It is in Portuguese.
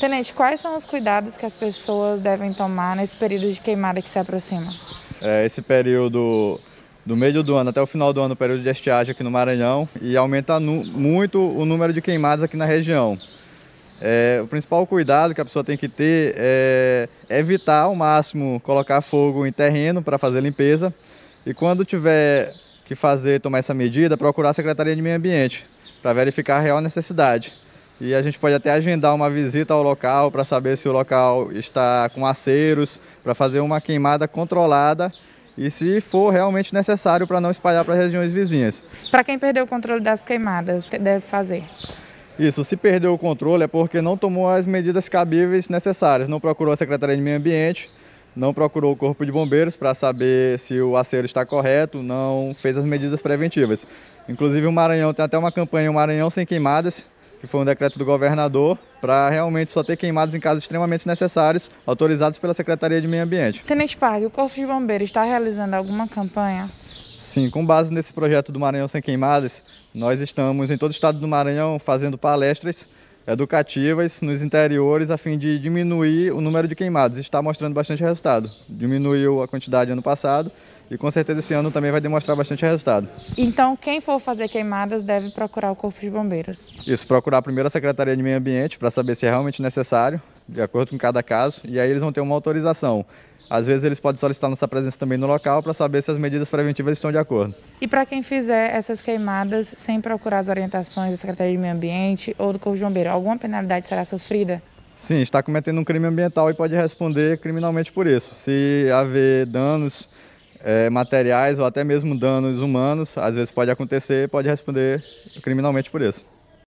Tenente, quais são os cuidados que as pessoas devem tomar nesse período de queimada que se aproxima? É, esse período do meio do ano até o final do ano, período de estiagem aqui no Maranhão, e aumenta muito o número de queimadas aqui na região. É, o principal cuidado que a pessoa tem que ter é evitar ao máximo colocar fogo em terreno para fazer limpeza. E quando tiver que fazer, tomar essa medida, procurar a Secretaria de Meio Ambiente para verificar a real necessidade e a gente pode até agendar uma visita ao local para saber se o local está com aceiros, para fazer uma queimada controlada e se for realmente necessário para não espalhar para regiões vizinhas. Para quem perdeu o controle das queimadas, o que deve fazer? Isso, se perdeu o controle é porque não tomou as medidas cabíveis necessárias, não procurou a Secretaria de Meio Ambiente, não procurou o Corpo de Bombeiros para saber se o aceiro está correto, não fez as medidas preventivas. Inclusive o Maranhão tem até uma campanha, o Maranhão Sem Queimadas, que foi um decreto do governador para realmente só ter queimadas em casos extremamente necessários, autorizados pela Secretaria de Meio Ambiente. Tenente Parque, o Corpo de Bombeiros está realizando alguma campanha? Sim, com base nesse projeto do Maranhão Sem Queimadas, nós estamos em todo o estado do Maranhão fazendo palestras educativas nos interiores a fim de diminuir o número de queimadas. Está mostrando bastante resultado. Diminuiu a quantidade ano passado e com certeza esse ano também vai demonstrar bastante resultado. Então, quem for fazer queimadas deve procurar o Corpo de Bombeiros. Isso, procurar primeiro a Secretaria de Meio Ambiente para saber se é realmente necessário, de acordo com cada caso, e aí eles vão ter uma autorização. Às vezes eles podem solicitar nossa presença também no local para saber se as medidas preventivas estão de acordo. E para quem fizer essas queimadas sem procurar as orientações da Secretaria de Meio Ambiente ou do Corpo de Bombeiros, alguma penalidade será sofrida? Sim, está cometendo um crime ambiental e pode responder criminalmente por isso. Se haver danos é, materiais ou até mesmo danos humanos, às vezes pode acontecer, pode responder criminalmente por isso.